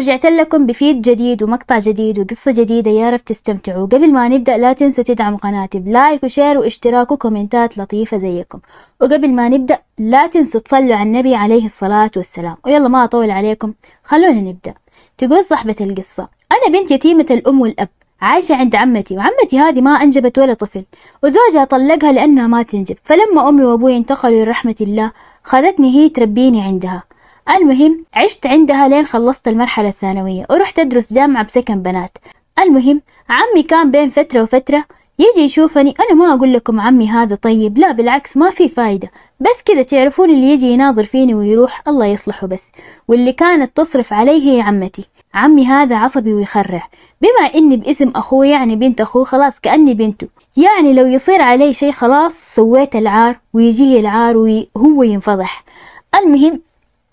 رجعت لكم بفيد جديد ومقطع جديد وقصة جديدة يا رب تستمتعوا قبل ما نبدأ لا تنسوا تدعموا قناتي بلايك وشير واشتراك وكومنتات لطيفة زيكم وقبل ما نبدأ لا تنسوا تصلوا على النبي عليه الصلاة والسلام ويلا ما أطول عليكم خلونا نبدأ تقول صاحبة القصة أنا بنت يتيمة الأم والأب عايشة عند عمتي وعمتي هذه ما أنجبت ولا طفل وزوجها طلقها لأنها ما تنجب فلما أمي وأبوي انتقلوا لرحمة الله خذتني هي تربيني عندها المهم عشت عندها لين خلصت المرحلة الثانوية ورحت أدرس جامعة بسكن بنات المهم عمي كان بين فترة وفترة يجي يشوفني أنا ما أقول لكم عمي هذا طيب لا بالعكس ما في فايدة بس كذا تعرفون اللي يجي يناظر فيني ويروح الله يصلحه بس واللي كانت تصرف علي هي عمتي عمي هذا عصبي ويخرع بما إني باسم أخوه يعني بنت أخوه خلاص كأني بنته يعني لو يصير علي شي خلاص سويت العار ويجيه العار وهو ينفضح المهم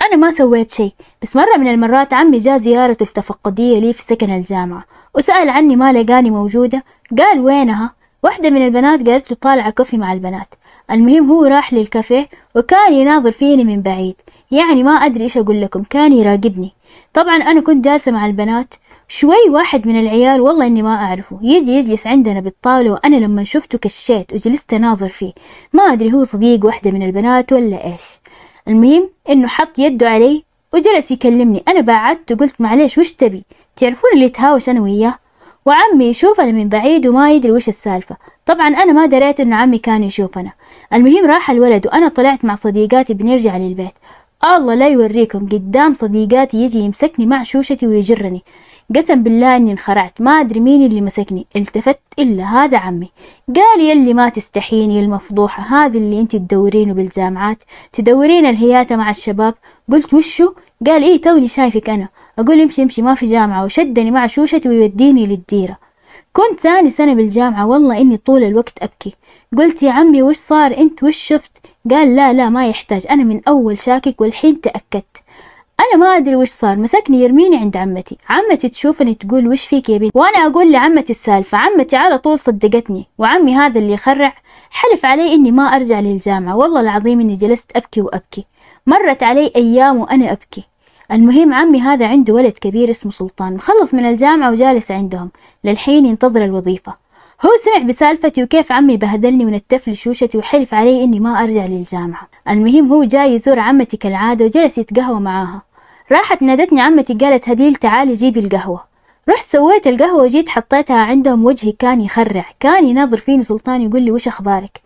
أنا ما سويت شيء بس مرة من المرات عمي جاء زيارته التفقدية لي في سكن الجامعة وسأل عني ما لقاني موجودة قال وينها واحدة من البنات قالت له طالعة كوفي مع البنات المهم هو راح للكافيه وكان يناظر فيني من بعيد يعني ما أدري إيش أقول لكم كان يراقبني طبعا أنا كنت جالسة مع البنات شوي واحد من العيال والله إني ما أعرفه يجي يجلس عندنا بالطاولة وأنا لما شفته كشيت وجلست أناظر فيه ما أدري هو صديق واحدة من البنات ولا إيش المهم انه حط يده علي وجلس يكلمني انا بعدت وقلت معليش وش تبي تعرفون اللي تهاوش انا وياه وعمي يشوفنا من بعيد وما يدري وش السالفة طبعا أنا ما دريت إنه عمي كان يشوفنا المهم راح الولد وأنا طلعت مع صديقاتي بنرجع للبيت الله لا يوريكم قدام صديقاتي يجي يمسكني مع شوشتي ويجرني قسم بالله اني انخرعت ما ادري مين اللي مسكني التفت الا هذا عمي قال يلي ما تستحين المفضوحة هذه اللي انت تدورينه بالجامعات تدورين الهياتة مع الشباب قلت وشو قال ايه توني شايفك انا اقول امشي امشي ما في جامعة وشدني مع شوشتي ويوديني للديرة كنت ثاني سنة بالجامعة والله إني طول الوقت أبكي قلت يا عمي وش صار أنت وش شفت قال لا لا ما يحتاج أنا من أول شاكك والحين تأكدت انا ما ادري وش صار مسكني يرميني عند عمتي عمتي تشوفني تقول وش فيك يا بنت وانا اقول لعمتي السالفه عمتي على طول صدقتني وعمي هذا اللي يخرع حلف علي اني ما ارجع للجامعه والله العظيم اني جلست ابكي وابكي مرت علي ايام وانا ابكي المهم عمي هذا عنده ولد كبير اسمه سلطان مخلص من الجامعة وجالس عندهم للحين ينتظر الوظيفة هو سمع بسالفتي وكيف عمي بهدلني ونتف شوشتي وحلف علي اني ما ارجع للجامعة المهم هو جاي يزور عمتي كالعادة وجلس يتقهوى معاها راحت نادتني عمتي قالت هديل تعالي جيبي القهوة رحت سويت القهوة وجيت حطيتها عندهم وجهي كان يخرع كان يناظر فيني سلطان يقول لي وش أخبارك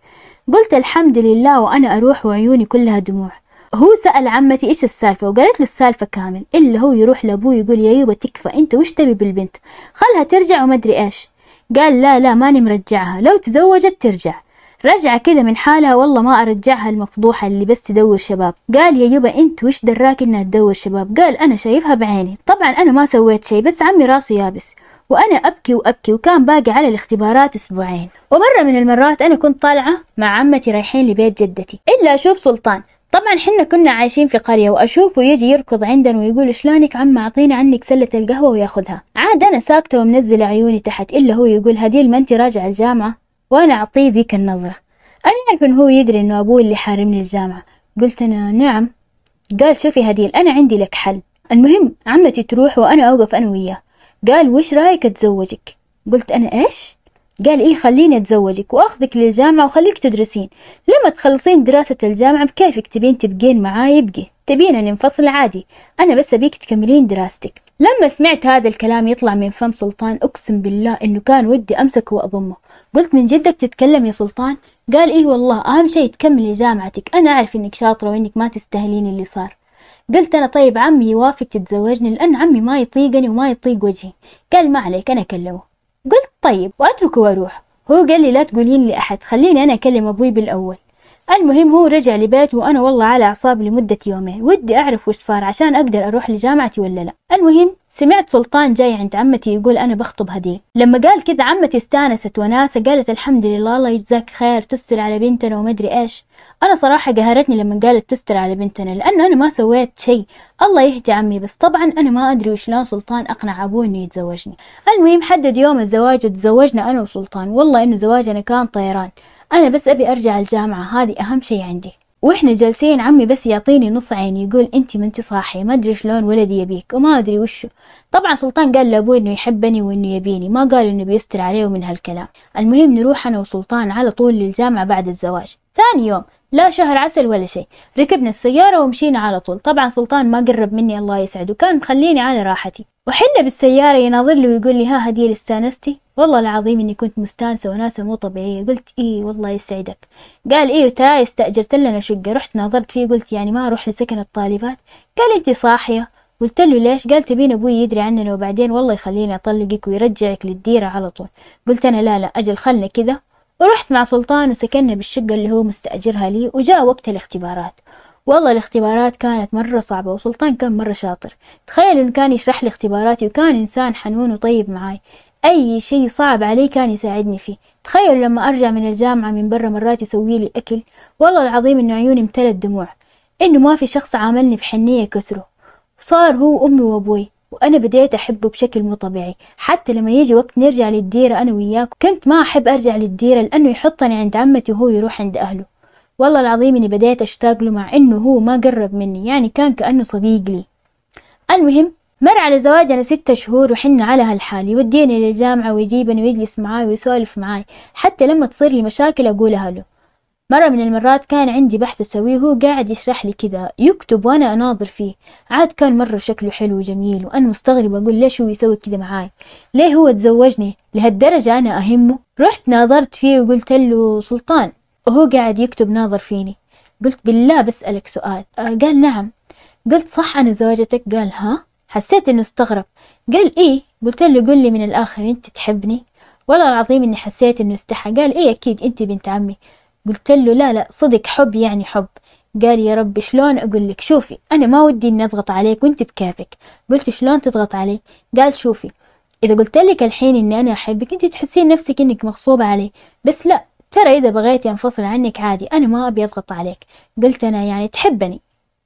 قلت الحمد لله وأنا أروح وعيوني كلها دموع هو سأل عمتي إيش السالفة وقالت له السالفة كامل إلا هو يروح لأبوه يقول يا يوبا تكفى أنت وش تبي بالبنت خلها ترجع وما أدري إيش قال لا لا ماني مرجعها لو تزوجت ترجع رجع كده من حالها والله ما أرجعها المفضوحة اللي بس تدور شباب قال يا يبا أنت وش دراك إنها تدور شباب قال أنا شايفها بعيني طبعا أنا ما سويت شي بس عمي راسه يابس وأنا أبكي وأبكي وكان باقي على الاختبارات أسبوعين ومرة من المرات أنا كنت طالعة مع عمتي رايحين لبيت جدتي إلا أشوف سلطان طبعا حنا كنا عايشين في قرية وأشوفه يجي يركض عندنا ويقول شلونك عم أعطينا عنك سلة القهوة وياخذها عاد أنا ساكتة ومنزلة عيوني تحت إلا هو يقول هديل ما أنت راجعة الجامعة وأنا أعطيه ذيك النظرة أنا أعرف إن هو يدري إنه أبوي اللي حارمني الجامعة قلت أنا نعم قال شوفي هديل أنا عندي لك حل المهم عمتي تروح وأنا أوقف أنا وياه قال وش رايك أتزوجك قلت أنا إيش قال إيه خليني أتزوجك وأخذك للجامعة وخليك تدرسين لما تخلصين دراسة الجامعة بكيفك تبين تبقين معاي يبقي تبينا ننفصل عادي أنا بس أبيك تكملين دراستك لما سمعت هذا الكلام يطلع من فم سلطان أقسم بالله إنه كان ودي أمسكه وأضمه قلت من جدك تتكلم يا سلطان قال إيه والله أهم شيء تكملي جامعتك أنا أعرف إنك شاطرة وإنك ما تستاهلين اللي صار قلت أنا طيب عمي يوافق تتزوجني لأن عمي ما يطيقني وما يطيق وجهي قال ما عليك أنا أكلمه قلت طيب وأتركه وأروح هو قال لي لا تقولين لأحد خليني أنا أكلم أبوي بالأول المهم هو رجع لبيته وأنا والله على أعصاب لمدة يومين ودي أعرف وش صار عشان أقدر أروح لجامعتي ولا لا المهم سمعت سلطان جاي عند عمتي يقول أنا بخطب هدية لما قال كذا عمتي استانست وناسة قالت الحمد لله الله يجزاك خير تستر على بنتنا ومدري إيش أنا صراحة قهرتني لما قالت تستر على بنتنا لأنه أنا ما سويت شيء الله يهدي عمي بس طبعا أنا ما أدري وشلون سلطان أقنع أبوه إنه يتزوجني المهم حدد يوم الزواج وتزوجنا أنا وسلطان والله إنه زواجنا كان طيران أنا بس أبي أرجع الجامعة هذه أهم شي عندي واحنا جالسين عمي بس يعطيني نص عين يقول انت ما انت صاحية ما ادري شلون ولدي يبيك وما ادري وشو طبعا سلطان قال لابوي انه يحبني وانه يبيني ما قال انه بيستر عليه ومن هالكلام المهم نروح انا وسلطان على طول للجامعة بعد الزواج ثاني يوم لا شهر عسل ولا شيء ركبنا السيارة ومشينا على طول طبعا سلطان ما قرب مني الله يسعده كان مخليني على راحتي وحنا بالسيارة يناظر لي ويقول لي ها هدية استانستي والله العظيم إني كنت مستانسة وناسة مو طبيعية قلت إيه والله يسعدك قال إيه ترى استأجرت لنا شقة رحت ناظرت فيه قلت يعني ما أروح لسكن الطالبات قال أنت صاحية قلت له ليش قال تبين أبوي يدري عننا وبعدين والله يخليني أطلقك ويرجعك للديرة على طول قلت أنا لا لا أجل خلنا كذا ورحت مع سلطان وسكننا بالشقة اللي هو مستأجرها لي وجاء وقت الاختبارات والله الاختبارات كانت مرة صعبة وسلطان كان مرة شاطر تخيلوا إن كان يشرح لي اختباراتي وكان إنسان حنون وطيب معاي أي شيء صعب علي كان يساعدني فيه تخيلوا لما أرجع من الجامعة من برا مرات يسوي لي أكل والله العظيم إنه عيوني امتلت دموع إنه ما في شخص عاملني بحنية كثره صار هو أمي وأبوي وأنا بديت أحبه بشكل مو طبيعي حتى لما يجي وقت نرجع للديرة أنا وياك كنت ما أحب أرجع للديرة لأنه يحطني عند عمتي وهو يروح عند أهله والله العظيم اني بديت اشتاق له مع انه هو ما قرب مني يعني كان كأنه صديق لي المهم مر على زواجنا ستة شهور وحنا على هالحال يوديني للجامعة ويجيبني ويجلس معاي ويسولف معاي حتى لما تصير لي مشاكل أقولها له مرة من المرات كان عندي بحث أسويه وهو قاعد يشرح لي كذا يكتب وأنا أناظر فيه عاد كان مرة شكله حلو وجميل وأنا مستغربة أقول ليش هو يسوي كذا معاي ليه هو تزوجني لهالدرجة أنا أهمه رحت ناظرت فيه وقلت له سلطان وهو قاعد يكتب ناظر فيني قلت بالله بسألك سؤال آه قال نعم قلت صح أنا زوجتك قال ها حسيت إنه استغرب قال إيه قلت له قل لي من الآخر أنت تحبني والله العظيم إني حسيت إنه استحى قال إيه أكيد أنت بنت عمي قلت له لا لا صدق حب يعني حب قال يا رب شلون أقول لك شوفي أنا ما ودي إني أضغط عليك وأنت بكيفك قلت شلون تضغط علي قال شوفي إذا قلت لك الحين إني أنا أحبك أنت تحسين نفسك إنك مغصوبة علي بس لا ترى إذا بغيت أنفصل عنك عادي أنا ما أبي أضغط عليك قلت أنا يعني تحبني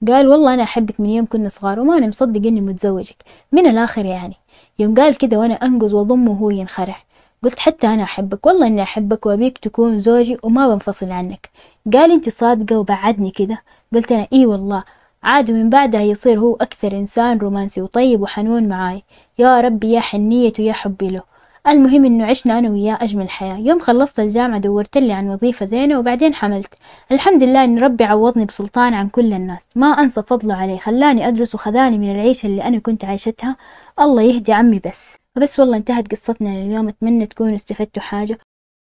قال والله أنا أحبك من يوم كنا صغار وماني مصدق إني متزوجك من الآخر يعني يوم قال كذا وأنا أنقز وأضمه وهو ينخرع قلت حتى أنا أحبك والله إني أحبك وأبيك تكون زوجي وما بنفصل عنك قال أنت صادقة وبعدني كذا قلت أنا إي والله عاد من بعدها يصير هو أكثر إنسان رومانسي وطيب وحنون معاي يا ربي يا حنيته يا حبي له المهم إنه عشنا أنا وياه أجمل حياة يوم خلصت الجامعة دورت لي عن وظيفة زينة وبعدين حملت الحمد لله إن ربي عوضني بسلطان عن كل الناس ما أنسى فضله علي خلاني أدرس وخذاني من العيشة اللي أنا كنت عايشتها الله يهدي عمي بس بس والله انتهت قصتنا لليوم أتمنى تكونوا استفدتوا حاجة